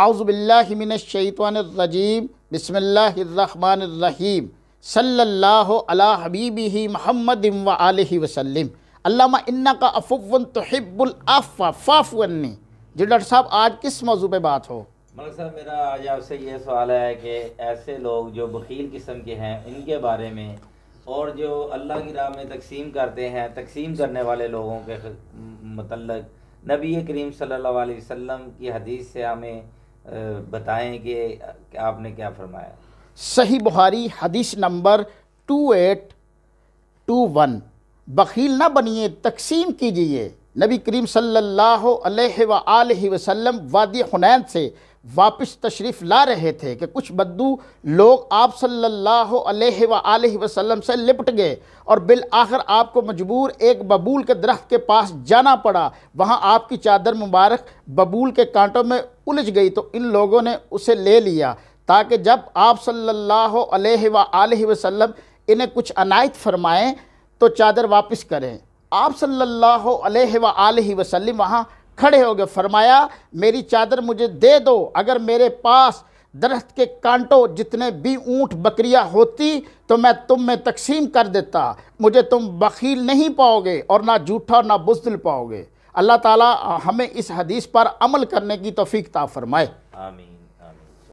आउज़बिल्लिमिनशैतवानरजीम बसमीम सल्ला हबीबी महमद व वसलम अल्लाम इन्ना का अफुवन तोहिबुलफ़ा फ़ाफ़न्नी जी डॉक्टर साहब आज किस मौजू पर बात हो मतलब सर मेरा आज आपसे ये सवाल है कि ऐसे लोग जो बकील किस्म के हैं इनके बारे में और जो अल्लाह की राह में तकसीम करते हैं तकसीम करने वाले लोगों के मतलब नबी करीम सल्लल्लाहु अलैहि वसल्लम की हदीस से हमें बताएं कि आपने क्या फरमाया सही बुहारी हदीस number two eight two one बखील ना बनिए तकसीम कीजिए नबी करीम सल्लल्लाहु अलैहि वसल्लम वादी हुनैन से वापस तशरीफ़ ला रहे थे कि कुछ बद्दू लोग आप सल्लल्लाहु अलैहि सल्ला वसल्लम से लिपट गए और बिल आखिर आपको मजबूर एक बबूल के दरख्त के पास जाना पड़ा वहाँ आपकी चादर मुबारक बबूल के कांटों में उलझ गई तो इन लोगों ने उसे ले लिया ताकि जब आप सल्लल्लाहु अलैहि वसल्लम इन्हें कुछ अनायत फरमाएँ तो चादर वापस करें आप सल्लल्लाहु अलैहि वसल्लम वहाँ खड़े हो गए फरमाया मेरी चादर मुझे दे दो अगर मेरे पास दरख्त के कांटों जितने भी ऊँट बकरियाँ होती तो मैं तुम में तकसीम कर देता मुझे तुम बखील नहीं पाओगे और ना जूठा ना बुजदिल पाओगे अल्लाह ताला हमें इस हदीस पर अमल करने की तोफीकता फरमाए आमीन